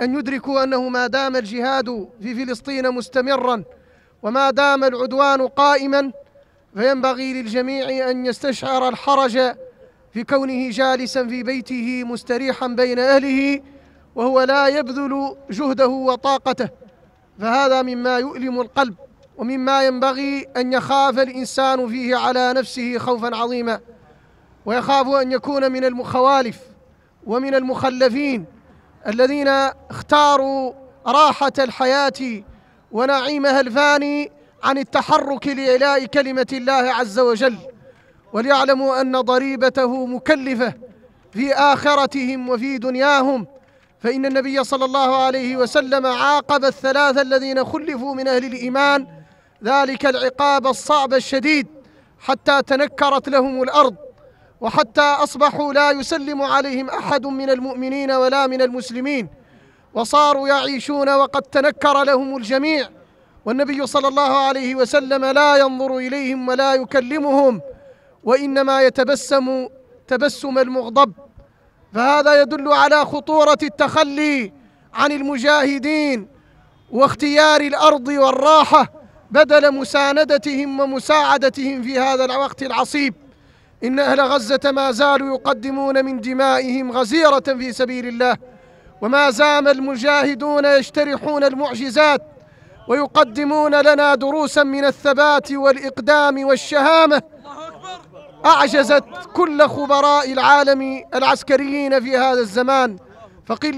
أن يدركوا أنه ما دام الجهاد في فلسطين مستمرا وما دام العدوان قائما فينبغي للجميع أن يستشعر الحرج في كونه جالسا في بيته مستريحا بين أهله وهو لا يبذل جهده وطاقته فهذا مما يؤلم القلب ومما ينبغي أن يخاف الإنسان فيه على نفسه خوفا عظيما ويخاف أن يكون من المخوالف ومن المخلفين الذين اختاروا راحة الحياة ونعيمها الفاني عن التحرك لإعلاء كلمة الله عز وجل وليعلموا أن ضريبته مكلفة في آخرتهم وفي دنياهم فإن النبي صلى الله عليه وسلم عاقب الثلاثة الذين خلفوا من أهل الإيمان ذلك العقاب الصعب الشديد حتى تنكرت لهم الأرض وحتى أصبحوا لا يسلم عليهم أحد من المؤمنين ولا من المسلمين وصاروا يعيشون وقد تنكر لهم الجميع والنبي صلى الله عليه وسلم لا ينظر إليهم ولا يكلمهم وإنما يتبسم تبسم المغضب فهذا يدل على خطورة التخلي عن المجاهدين واختيار الأرض والراحة بدل مساندتهم ومساعدتهم في هذا الوقت العصيب إن أهل غزة ما زالوا يقدمون من دمائهم غزيرة في سبيل الله وما زام المجاهدون يجترحون المعجزات ويقدمون لنا دروسا من الثبات والإقدام والشهامة أعجزت كل خبراء العالم العسكريين في هذا الزمان فقل